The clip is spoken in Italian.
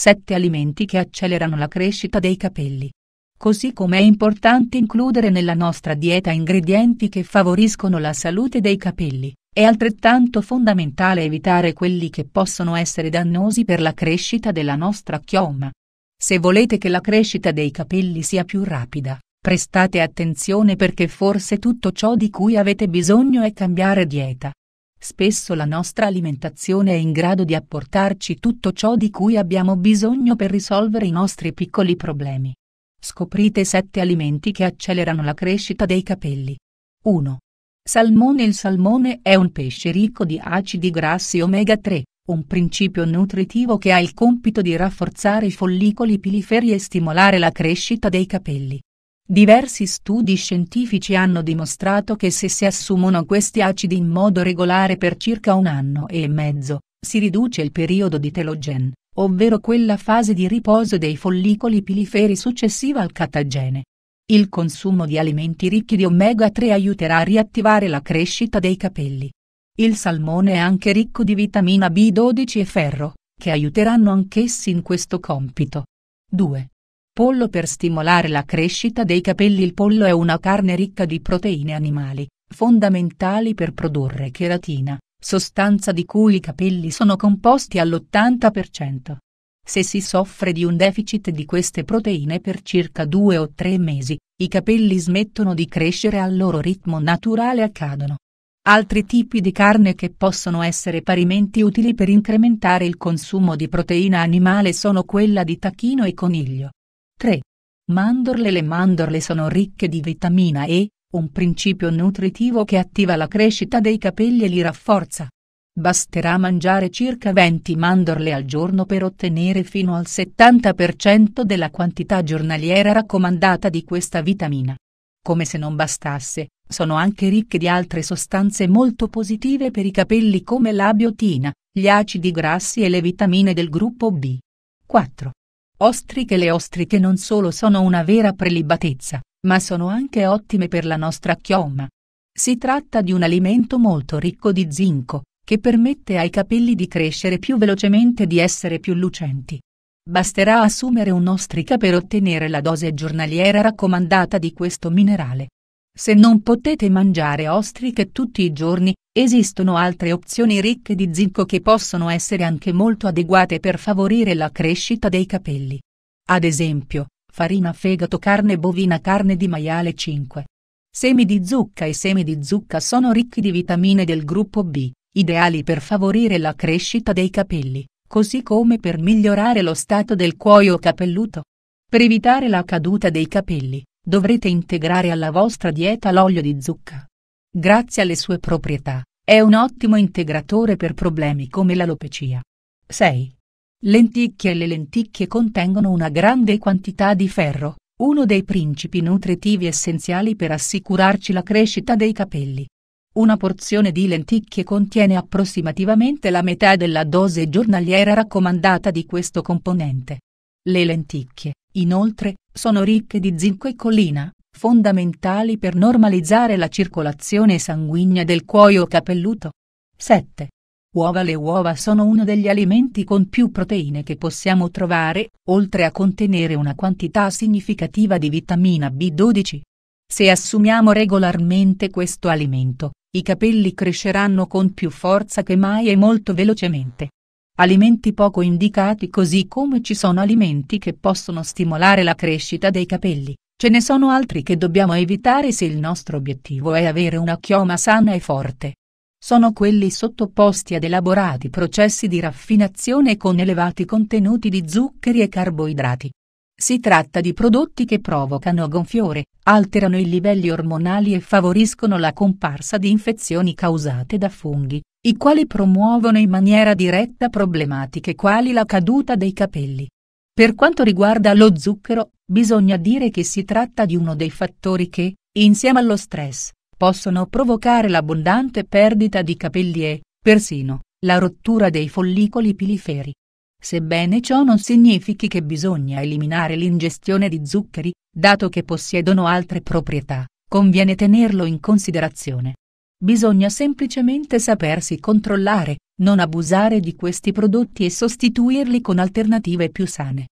7 alimenti che accelerano la crescita dei capelli. Così come è importante includere nella nostra dieta ingredienti che favoriscono la salute dei capelli, è altrettanto fondamentale evitare quelli che possono essere dannosi per la crescita della nostra chioma. Se volete che la crescita dei capelli sia più rapida, prestate attenzione perché forse tutto ciò di cui avete bisogno è cambiare dieta. Spesso la nostra alimentazione è in grado di apportarci tutto ciò di cui abbiamo bisogno per risolvere i nostri piccoli problemi. Scoprite 7 alimenti che accelerano la crescita dei capelli. 1. Salmone Il salmone è un pesce ricco di acidi grassi omega 3, un principio nutritivo che ha il compito di rafforzare i follicoli piliferi e stimolare la crescita dei capelli. Diversi studi scientifici hanno dimostrato che se si assumono questi acidi in modo regolare per circa un anno e mezzo, si riduce il periodo di telogen, ovvero quella fase di riposo dei follicoli piliferi successiva al catagene. Il consumo di alimenti ricchi di omega 3 aiuterà a riattivare la crescita dei capelli. Il salmone è anche ricco di vitamina B12 e ferro, che aiuteranno anch'essi in questo compito. 2. Pollo per stimolare la crescita dei capelli Il pollo è una carne ricca di proteine animali, fondamentali per produrre cheratina, sostanza di cui i capelli sono composti all'80%. Se si soffre di un deficit di queste proteine per circa due o tre mesi, i capelli smettono di crescere al loro ritmo naturale e cadono. Altri tipi di carne che possono essere parimenti utili per incrementare il consumo di proteina animale sono quella di tacchino e coniglio, 3. Mandorle Le mandorle sono ricche di vitamina E, un principio nutritivo che attiva la crescita dei capelli e li rafforza. Basterà mangiare circa 20 mandorle al giorno per ottenere fino al 70% della quantità giornaliera raccomandata di questa vitamina. Come se non bastasse, sono anche ricche di altre sostanze molto positive per i capelli come la biotina, gli acidi grassi e le vitamine del gruppo B. 4. Ostriche Le ostriche non solo sono una vera prelibatezza, ma sono anche ottime per la nostra chioma. Si tratta di un alimento molto ricco di zinco, che permette ai capelli di crescere più velocemente e di essere più lucenti. Basterà assumere un'ostrica per ottenere la dose giornaliera raccomandata di questo minerale. Se non potete mangiare ostriche tutti i giorni, esistono altre opzioni ricche di zinco che possono essere anche molto adeguate per favorire la crescita dei capelli. Ad esempio, farina fegato carne bovina carne di maiale 5. Semi di zucca e semi di zucca sono ricchi di vitamine del gruppo B, ideali per favorire la crescita dei capelli, così come per migliorare lo stato del cuoio capelluto. Per evitare la caduta dei capelli, dovrete integrare alla vostra dieta l'olio di zucca. Grazie alle sue proprietà, è un ottimo integratore per problemi come l'alopecia. 6. Lenticchie Le lenticchie contengono una grande quantità di ferro, uno dei principi nutritivi essenziali per assicurarci la crescita dei capelli. Una porzione di lenticchie contiene approssimativamente la metà della dose giornaliera raccomandata di questo componente. Le lenticchie, inoltre, sono ricche di zinco e collina, fondamentali per normalizzare la circolazione sanguigna del cuoio capelluto. 7. Uova Le uova sono uno degli alimenti con più proteine che possiamo trovare, oltre a contenere una quantità significativa di vitamina B12. Se assumiamo regolarmente questo alimento, i capelli cresceranno con più forza che mai e molto velocemente alimenti poco indicati così come ci sono alimenti che possono stimolare la crescita dei capelli. Ce ne sono altri che dobbiamo evitare se il nostro obiettivo è avere una chioma sana e forte. Sono quelli sottoposti ad elaborati processi di raffinazione con elevati contenuti di zuccheri e carboidrati. Si tratta di prodotti che provocano gonfiore, alterano i livelli ormonali e favoriscono la comparsa di infezioni causate da funghi, i quali promuovono in maniera diretta problematiche quali la caduta dei capelli. Per quanto riguarda lo zucchero, bisogna dire che si tratta di uno dei fattori che, insieme allo stress, possono provocare l'abbondante perdita di capelli e, persino, la rottura dei follicoli piliferi. Sebbene ciò non significhi che bisogna eliminare l'ingestione di zuccheri, dato che possiedono altre proprietà, conviene tenerlo in considerazione. Bisogna semplicemente sapersi controllare, non abusare di questi prodotti e sostituirli con alternative più sane.